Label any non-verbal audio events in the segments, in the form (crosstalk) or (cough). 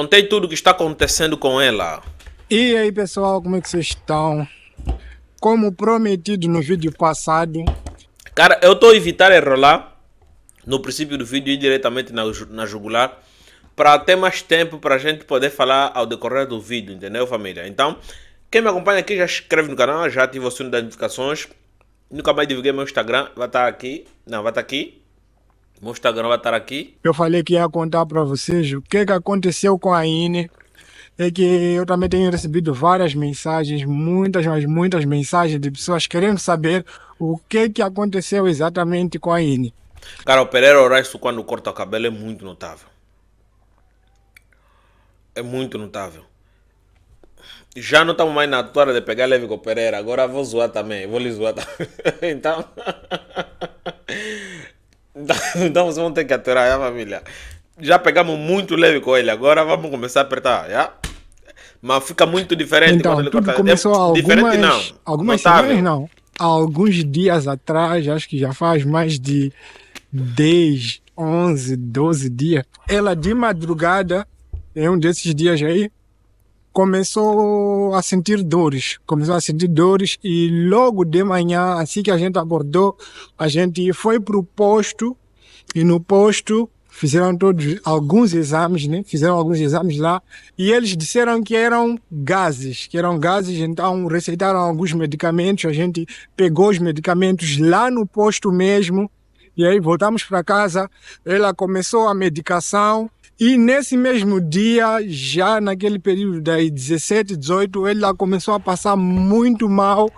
Contei tudo o que está acontecendo com ela. E aí pessoal, como é que vocês estão? Como prometido no vídeo passado. Cara, eu estou a evitar enrolar no princípio do vídeo e diretamente na, na jugular. Para ter mais tempo para a gente poder falar ao decorrer do vídeo, entendeu família? Então, quem me acompanha aqui já se inscreve no canal, já ativa o sino das notificações. Nunca mais divulguei meu Instagram, vai estar tá aqui. Não, vai estar tá aqui meu Instagram vai estar aqui. Eu falei que ia contar para vocês o que, que aconteceu com a Ine. É que eu também tenho recebido várias mensagens, muitas, mas muitas mensagens de pessoas querendo saber o que, que aconteceu exatamente com a Ine. Cara, o Pereira Oresto, quando corta o cabelo, é muito notável. É muito notável. Já não estamos mais na hora de pegar leve com o Pereira. Agora vou zoar também. Vou lhe zoar também. (laughs) então. (laughs) Então (laughs) vamos ter que aturar, a família. Já pegamos muito leve com ele, agora vamos começar a apertar, já? Mas fica muito diferente então, quando ele corta. Começou é, algumas, diferente não. Algumas Notável. semanas não. Há alguns dias atrás, acho que já faz mais de 10, 11, 12 dias. Ela de madrugada, em é um desses dias aí, começou a sentir dores, começou a sentir dores e logo de manhã, assim que a gente acordou, a gente foi pro posto e no posto fizeram todos alguns exames, né? Fizeram alguns exames lá e eles disseram que eram gases, que eram gases, então receitaram alguns medicamentos, a gente pegou os medicamentos lá no posto mesmo. E aí voltamos para casa, ela começou a medicação, e nesse mesmo dia, já naquele período das 17, 18, ele lá começou a passar muito mal.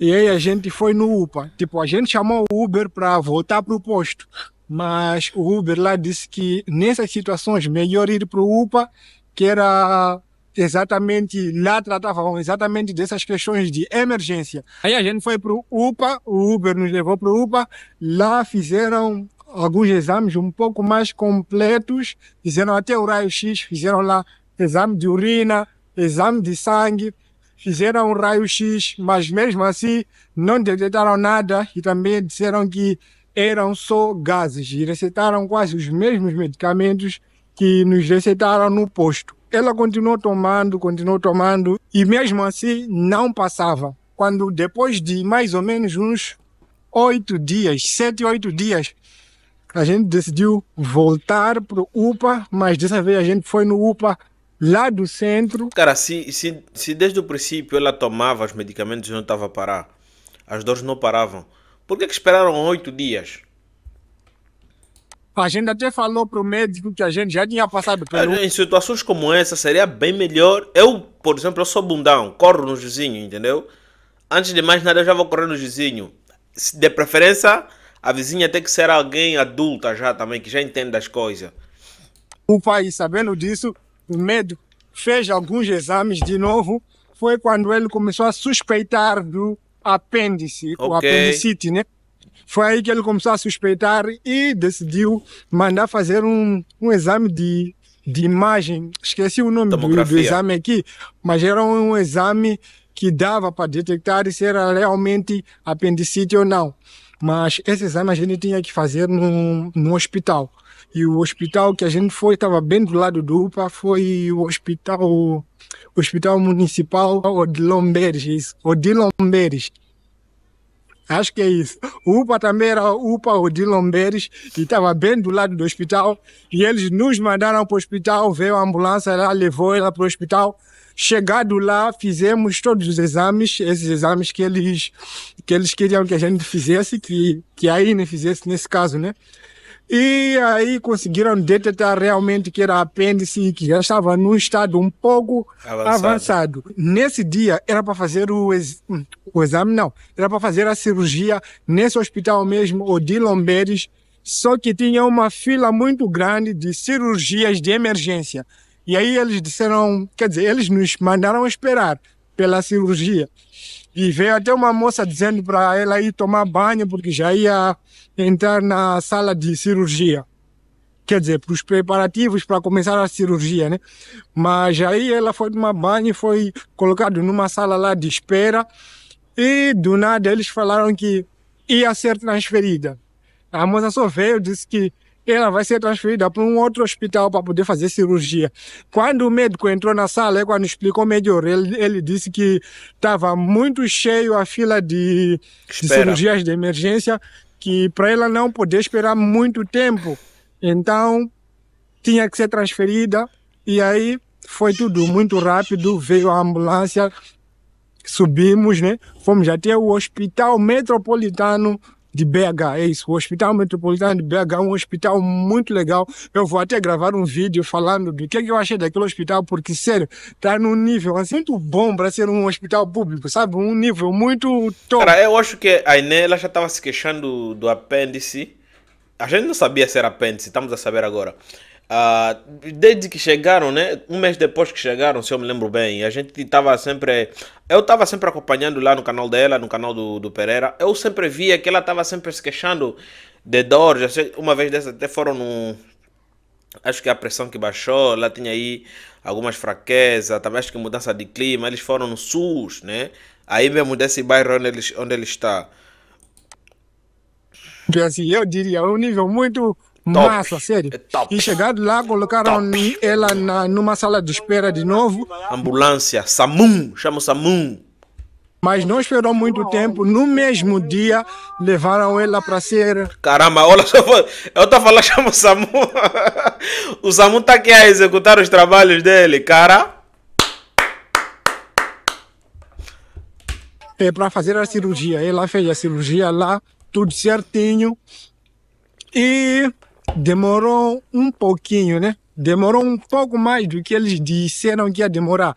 E aí a gente foi no UPA. Tipo, a gente chamou o Uber para voltar para o posto. Mas o Uber lá disse que nessas situações melhor ir para o UPA, que era exatamente lá tratavam exatamente dessas questões de emergência. Aí a gente foi para o UPA, o Uber nos levou para o UPA, lá fizeram alguns exames um pouco mais completos, fizeram até o raio-x, fizeram lá exame de urina, exame de sangue, fizeram um raio-x, mas mesmo assim não detectaram nada e também disseram que eram só gases e receitaram quase os mesmos medicamentos que nos receitaram no posto. Ela continuou tomando, continuou tomando e mesmo assim não passava. Quando depois de mais ou menos uns oito dias, sete, oito dias, a gente decidiu voltar para o UPA, mas dessa vez a gente foi no UPA lá do centro. Cara, se, se, se desde o princípio ela tomava os medicamentos e não estava a parar, as dores não paravam, por que, que esperaram oito dias? A gente até falou para o médico que a gente já tinha passado pelo. Em situações como essa, seria bem melhor. Eu, por exemplo, eu sou bundão, corro nos vizinhos, entendeu? Antes de mais nada, eu já vou correr nos vizinhos. De preferência, a vizinha tem que ser alguém adulta já também, que já entende das coisas. O pai, sabendo disso, o medo, fez alguns exames de novo. Foi quando ele começou a suspeitar do apêndice, okay. o apendicite, né? Foi aí que ele começou a suspeitar e decidiu mandar fazer um, um exame de, de imagem. Esqueci o nome do, do, exame aqui, mas era um exame que dava para detectar se era realmente apendicite ou não. Mas esse exame a gente tinha que fazer no, no hospital. E o hospital que a gente foi, estava bem do lado do UPA, foi o hospital, hospital municipal de Lomberes, isso, o de Lomberes. Acho que é isso. O UPA também era UPA o de Lomberes e estava bem do lado do hospital. E eles nos mandaram para o hospital, veio a ambulância lá, levou ela para o hospital. Chegado lá, fizemos todos os exames, esses exames que eles, que eles queriam que a gente fizesse, que, que a INE fizesse nesse caso, né? E aí conseguiram detectar realmente que era apêndice e que já estava num estado um pouco avançado. avançado. Nesse dia era para fazer o, ex... o, exame, não, era para fazer a cirurgia nesse hospital mesmo, o de Lomberes, só que tinha uma fila muito grande de cirurgias de emergência. E aí eles disseram, quer dizer, eles nos mandaram esperar pela cirurgia. E veio até uma moça dizendo para ela ir tomar banho porque já ia entrar na sala de cirurgia. Quer dizer, para os preparativos para começar a cirurgia, né? Mas aí ela foi tomar banho e foi colocado numa sala lá de espera. E do nada eles falaram que ia ser transferida. A moça só veio, disse que ela vai ser transferida para um outro hospital para poder fazer cirurgia. Quando o médico entrou na sala, é quando explicou melhor, ele, ele disse que estava muito cheio a fila de, de cirurgias de emergência, que para ela não poder esperar muito tempo. Então, tinha que ser transferida e aí foi tudo muito rápido, veio a ambulância, subimos, né? Fomos até o Hospital Metropolitano de BH, é isso. O Hospital Metropolitano de BH é um hospital muito legal. Eu vou até gravar um vídeo falando do que, é que eu achei daquele hospital, porque, sério, tá num nível assim, muito bom para ser um hospital público, sabe? Um nível muito top. Cara, eu acho que a Inê ela já estava se queixando do apêndice. A gente não sabia se era apêndice, estamos a saber agora. Uh, desde que chegaram, né? Um mês depois que chegaram, se eu me lembro bem, a gente estava sempre. Eu estava sempre acompanhando lá no canal dela, no canal do, do Pereira. Eu sempre via que ela estava sempre se queixando de dor. Já sei, uma vez dessa até foram no. Acho que a pressão que baixou, ela tinha aí algumas fraquezas, também acho que mudança de clima. Eles foram no SUS, né? Aí mesmo desse bairro onde ele, onde ele está. Então, assim, eu diria, é um nível muito Top. Massa, sério. É top. E chegaram lá, colocaram top. ela na, numa sala de espera de novo. Ambulância, SAMUM, chama SAMUM. Mas não esperou muito tempo, no mesmo dia levaram ela para ser. Caramba, olha só, (laughs) eu tô falando, chama o SAMU. (laughs) o SAMU tá aqui a executar os trabalhos dele, cara. É para fazer a cirurgia. Ela fez a cirurgia lá, tudo certinho. E demorou um pouquinho, né? Demorou um pouco mais do que eles disseram que ia demorar.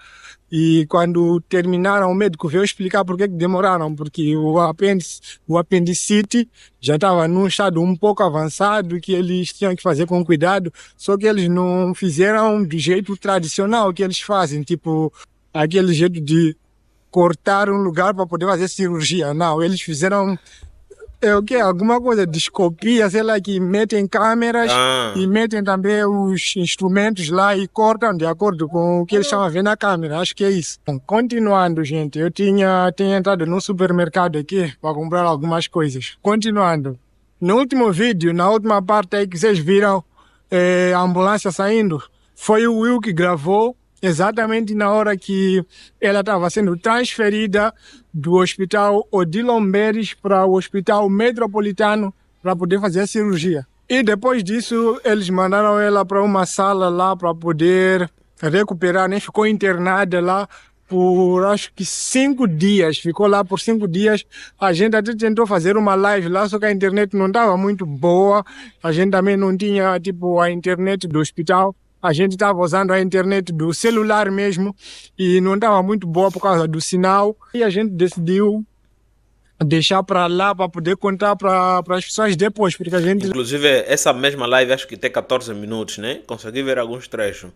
E quando terminaram, o médico veio explicar por que demoraram, porque o, apêndice, o apendicite já estava num estado um pouco avançado, que eles tinham que fazer com cuidado, só que eles não fizeram do jeito tradicional que eles fazem, tipo aquele jeito de cortar um lugar para poder fazer cirurgia. Não, eles fizeram é o que? Alguma coisa, escopia, sei lá, que metem câmeras ah. e metem também os instrumentos lá e cortam de acordo com o que eles uhum. estavam vendo na câmera. Acho que é isso. Bom, continuando, gente, eu tinha, tinha entrado num supermercado aqui para comprar algumas coisas. Continuando. No último vídeo, na última parte aí que vocês viram, é, a ambulância saindo, foi o Will que gravou exatamente na hora que ela estava sendo transferida do hospital Odilon para o hospital metropolitano para poder fazer a cirurgia. E depois disso, eles mandaram ela para uma sala lá para poder recuperar, né? Ficou internada lá por acho que cinco dias, ficou lá por cinco dias. A gente até tentou fazer uma live lá, só que a internet não estava muito boa. A gente também não tinha tipo a internet do hospital a gente estava usando a internet do celular mesmo e não estava muito boa por causa do sinal. E a gente decidiu deixar para lá para poder contar para as pessoas depois, porque a gente. Inclusive, essa mesma live acho que tem 14 minutos, né? Consegui ver alguns trechos.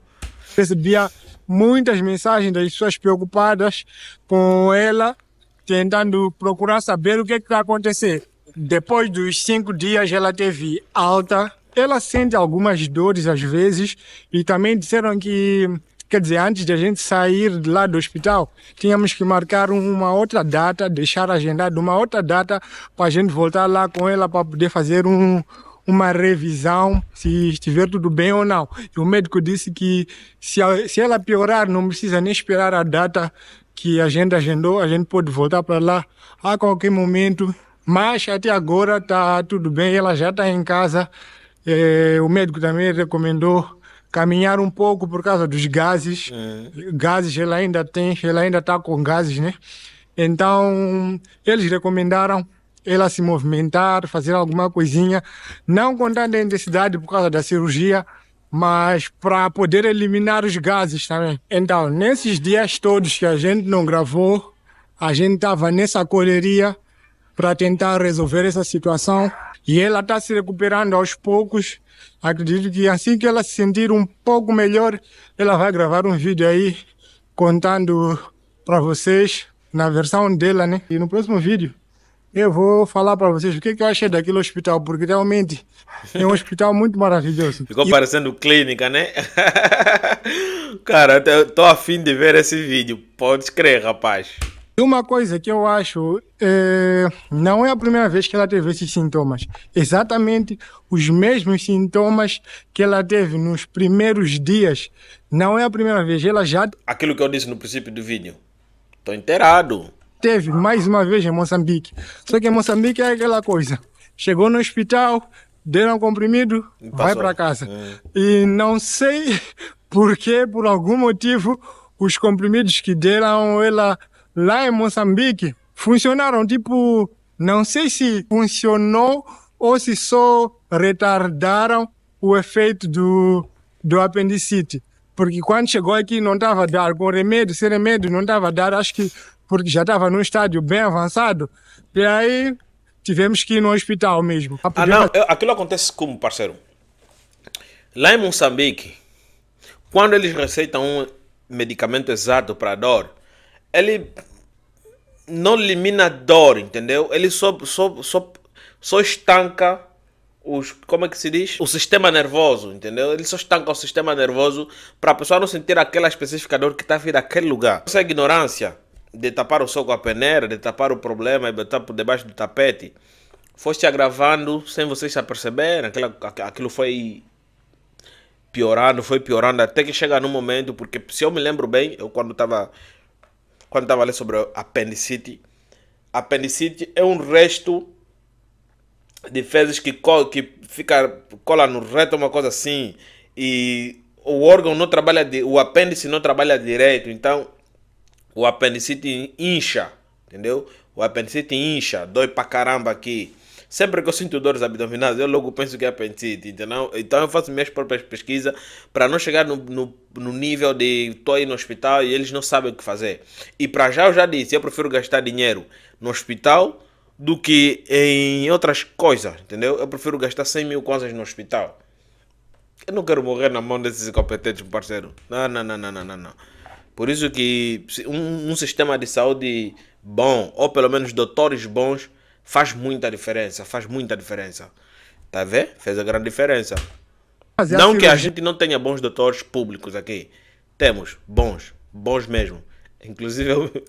Recebia muitas mensagens das pessoas preocupadas com ela, tentando procurar saber o que é está acontecendo. Depois dos cinco dias, ela teve alta ela sente algumas dores às vezes e também disseram que quer dizer, antes de a gente sair lá do hospital, tínhamos que marcar uma outra data, deixar agendado uma outra data para a gente voltar lá com ela para poder fazer um, uma revisão se estiver tudo bem ou não. E o médico disse que se, se ela piorar, não precisa nem esperar a data que a gente agendou, a gente pode voltar para lá a qualquer momento. Mas até agora está tudo bem, ela já está em casa, é, o médico também recomendou caminhar um pouco por causa dos gases. É. Gases ela ainda tem, ela ainda está com gases, né? Então, eles recomendaram ela se movimentar, fazer alguma coisinha, não com tanta intensidade por causa da cirurgia, mas para poder eliminar os gases também. Então, nesses dias todos que a gente não gravou, a gente estava nessa correria para tentar resolver essa situação. E ela está se recuperando aos poucos. Acredito que assim que ela se sentir um pouco melhor, ela vai gravar um vídeo aí contando para vocês na versão dela, né? E no próximo vídeo eu vou falar para vocês o que, que, eu achei daquele hospital, porque realmente é um hospital muito maravilhoso. Ficou e... parecendo clínica, né? (laughs) Cara, eu tô afim de ver esse vídeo. Pode crer, rapaz. Uma coisa que eu acho, é, não é a primeira vez que ela teve esses sintomas. Exatamente os mesmos sintomas que ela teve nos primeiros dias. Não é a primeira vez, ela já. Aquilo que eu disse no princípio do vídeo. Estou inteirado. Teve mais uma vez em Moçambique. Só que em Moçambique é aquela coisa. Chegou no hospital, deram um comprimido, Passou. vai para casa. É. E não sei (laughs) porque, por algum motivo, os comprimidos que deram, ela lá em Moçambique funcionaram, tipo, não sei se funcionou ou se só retardaram o efeito do, do apendicite. Porque quando chegou aqui não estava a dar, com remédio, sem remédio, não estava a dar, acho que porque já estava num estádio bem avançado. E aí tivemos que ir no hospital mesmo. Ah, não, eu, aquilo acontece como, parceiro? Lá em Moçambique, quando eles receitam um medicamento exato para dor, ele não elimina dor, entendeu? Ele só, só, só, só estanca os, como é que se diz? O sistema nervoso, entendeu? Ele só estanca o sistema nervoso para a pessoa não sentir aquela específica dor que está vindo daquele lugar. Essa ignorância de tapar o sol com a peneira, de tapar o problema e botar por debaixo do tapete, foi se agravando sem vocês se aperceberem, aquilo, aquilo foi piorando, foi piorando, até que chega num momento, porque se eu me lembro bem, eu quando estava quando estava a ler sobre apendicite. Apendicite é um resto de fezes que, cola, que fica cola no reto, uma coisa assim, e o órgão não trabalha, de, o apêndice não trabalha direito, então o apendicite incha, entendeu? O apendicite incha, dói pra caramba aqui. Sempre que eu sinto dores abdominais, eu logo penso que é apendicite, entendeu? Então eu faço minhas próprias pesquisas para não chegar no, no, no nível de estou aí no hospital e eles não sabem o que fazer. E para já eu já disse, eu prefiro gastar dinheiro no hospital do que em outras coisas, entendeu? Eu prefiro gastar 100 mil coisas no hospital. Eu não quero morrer na mão desses incompetentes, parceiro. Não, não, não, não, não, não. Por isso que um, um sistema de saúde bom, ou pelo menos doutores bons, Faz muita diferença, faz muita diferença. Tá vendo? Fez a grande diferença. É não a que a gente não tenha bons doutores públicos aqui. Temos bons, bons mesmo. Inclusive eu... (laughs)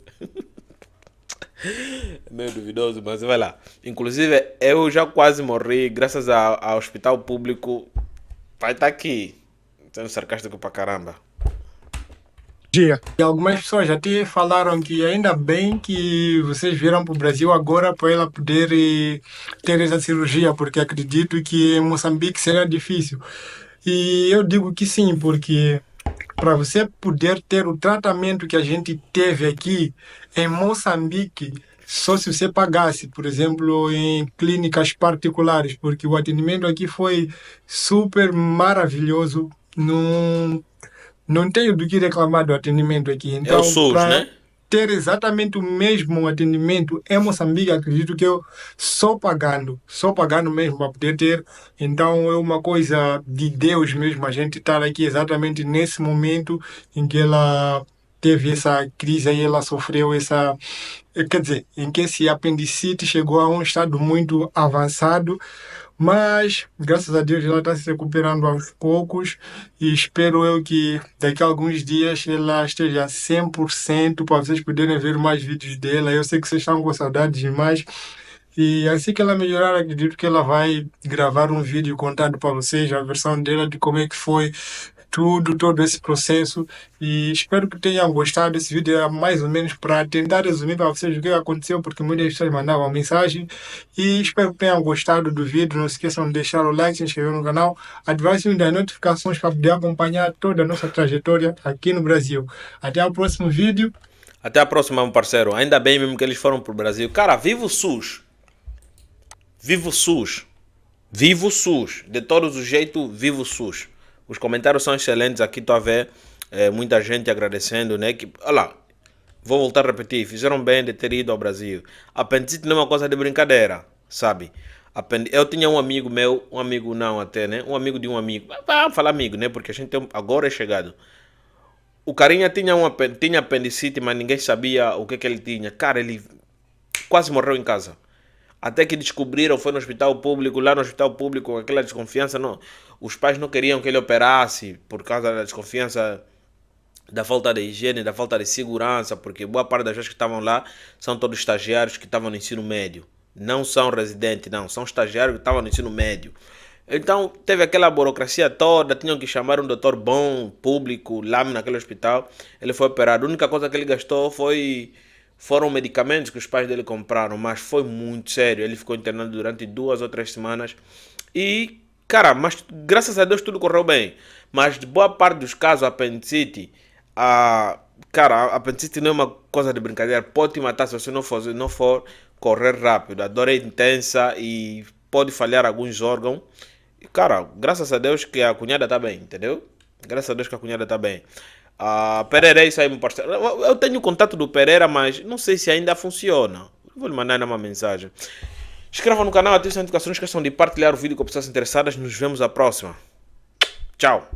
Meio duvidoso, mas vai lá. Inclusive, eu já quase morri graças ao hospital público. Vai estar tá aqui. Sendo sarcástico pra caramba dia. E algumas pessoas já te falaram que ainda bem que vocês vieram para o Brasil agora para ela poder eh, ter essa cirurgia, porque acredito que em Moçambique seria difícil. E eu digo que sim, porque para você poder ter o tratamento que a gente teve aqui em Moçambique, só se você pagasse, por exemplo, em clínicas particulares, porque o atendimento aqui foi super maravilhoso num não tenho do que reclamar do atendimento aqui. É então, é né? ter exatamente o mesmo atendimento em Moçambique, acredito que eu só pagando, só pagando mesmo para poder ter. Então é uma coisa de Deus mesmo a gente estar aqui exatamente nesse momento em que ela teve essa crise e ela sofreu essa quer dizer, em que esse apendicite chegou a um estado muito avançado mas, graças a Deus, ela está se recuperando aos poucos e espero eu que daqui a alguns dias ela esteja 100% para vocês poderem ver mais vídeos dela. Eu sei que vocês estão com saudade demais. E assim que ela melhorar, acredito que ela vai gravar um vídeo contando para vocês a versão dela de como é que foi tudo, todo esse processo. E espero que tenham gostado. desse vídeo é mais ou menos para tentar resumir para vocês o que aconteceu, porque muitas pessoas mandavam mensagem. E espero que tenham gostado do vídeo. Não se esqueçam de deixar o like, se inscrever no canal, ativar o sininho das notificações para poder acompanhar toda a nossa trajetória aqui no Brasil. Até o próximo vídeo. Até a próxima, meu parceiro. Ainda bem mesmo que eles foram pro Brasil. Cara, viva o SUS! Viva o SUS! Viva o SUS! De todos os jeitos, viva o SUS! Os comentários são excelentes. Aqui estou a ver é, muita gente agradecendo, né? Que, olha lá, vou voltar a repetir. Fizeram bem de ter ido ao Brasil. Apendicite não é uma coisa de brincadeira, sabe? Eu tinha um amigo meu, um amigo não até, né? Um amigo de um amigo. Vamos falar amigo, né? Porque a gente tem, agora é chegado. O carinha tinha, um, tinha apendicite, mas ninguém sabia o que, que ele tinha. Cara, ele quase morreu em casa. Até que descobriram, foi no hospital público, lá no hospital público, aquela desconfiança, não, os pais não queriam que ele operasse por causa da desconfiança da falta de higiene, da falta de segurança, porque boa parte das pessoas que estavam lá são todos estagiários que estavam no ensino médio. Não são residentes, não, são estagiários que estavam no ensino médio. Então teve aquela burocracia toda, tinham que chamar um doutor bom, público, lá naquele hospital. Ele foi operado. A única coisa que ele gastou foi foram medicamentos que os pais dele compraram, mas foi muito sério. Ele ficou internado durante duas ou três semanas. E, cara, mas graças a Deus tudo correu bem. Mas de boa parte dos casos, a apendicite, a, cara, a apendicite não é uma coisa de brincadeira. Pode te matar se você não for, não for correr rápido. A dor é intensa e pode falhar alguns órgãos. E, cara, graças a Deus que a cunhada está bem, entendeu? Graças a Deus que a cunhada está bem. Ah, Pereira, isso aí, é meu parceiro. Eu tenho o contato do Pereira, mas não sei se ainda funciona. Vou lhe mandar uma mensagem. Inscreva no canal, ative as notificações, esqueçam de partilhar o vídeo com pessoas interessadas. Nos vemos à próxima. Tchau.